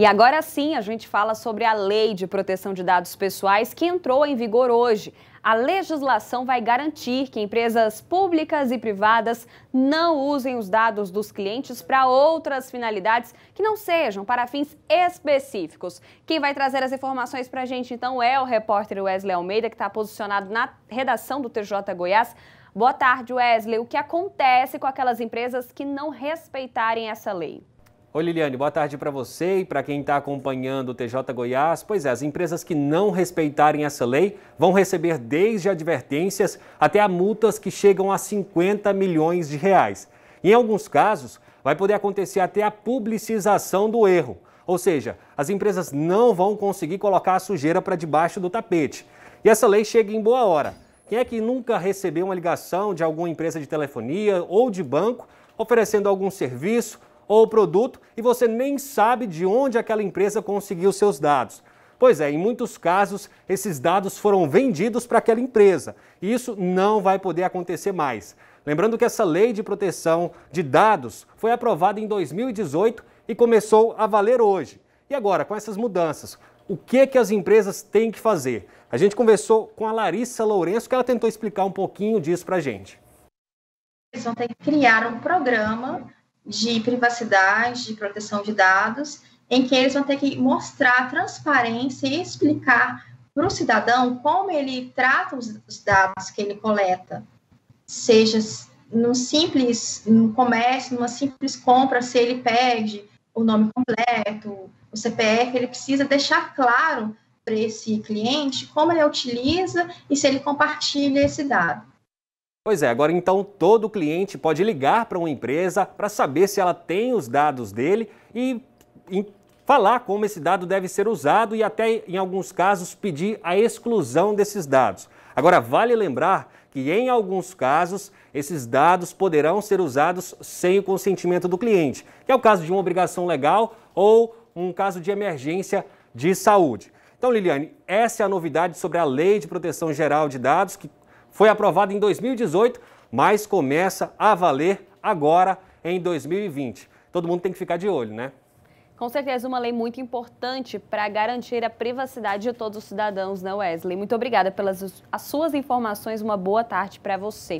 E agora sim a gente fala sobre a Lei de Proteção de Dados Pessoais que entrou em vigor hoje. A legislação vai garantir que empresas públicas e privadas não usem os dados dos clientes para outras finalidades que não sejam para fins específicos. Quem vai trazer as informações para a gente então é o repórter Wesley Almeida, que está posicionado na redação do TJ Goiás. Boa tarde, Wesley. O que acontece com aquelas empresas que não respeitarem essa lei? Oi, Liliane, boa tarde para você e para quem está acompanhando o TJ Goiás. Pois é, as empresas que não respeitarem essa lei vão receber desde advertências até a multas que chegam a 50 milhões de reais. Em alguns casos, vai poder acontecer até a publicização do erro. Ou seja, as empresas não vão conseguir colocar a sujeira para debaixo do tapete. E essa lei chega em boa hora. Quem é que nunca recebeu uma ligação de alguma empresa de telefonia ou de banco oferecendo algum serviço ou produto e você nem sabe de onde aquela empresa conseguiu seus dados. Pois é, em muitos casos, esses dados foram vendidos para aquela empresa. E isso não vai poder acontecer mais. Lembrando que essa lei de proteção de dados foi aprovada em 2018 e começou a valer hoje. E agora, com essas mudanças, o que, é que as empresas têm que fazer? A gente conversou com a Larissa Lourenço, que ela tentou explicar um pouquinho disso para a gente. Eles vão ter que criar um programa de privacidade, de proteção de dados, em que eles vão ter que mostrar transparência e explicar para o cidadão como ele trata os dados que ele coleta, seja num simples num comércio, numa simples compra, se ele pede o nome completo, o CPF, ele precisa deixar claro para esse cliente como ele utiliza e se ele compartilha esse dado. Pois é, agora então todo cliente pode ligar para uma empresa para saber se ela tem os dados dele e, falar como esse dado deve ser usado e até em alguns casos pedir a exclusão desses dados. Agora vale lembrar que em alguns casos esses dados poderão ser usados sem o consentimento do cliente, que é o caso de uma obrigação legal ou um caso de emergência de saúde. Então, Liliane, essa é a novidade sobre a Lei de Proteção Geral de Dados que foi aprovado em 2018, mas começa a valer agora em 2020. Todo mundo tem que ficar de olho, né? Com certeza, uma lei muito importante para garantir a privacidade de todos os cidadãos, né, Wesley? Muito obrigada pelas as suas informações. Uma boa tarde para você.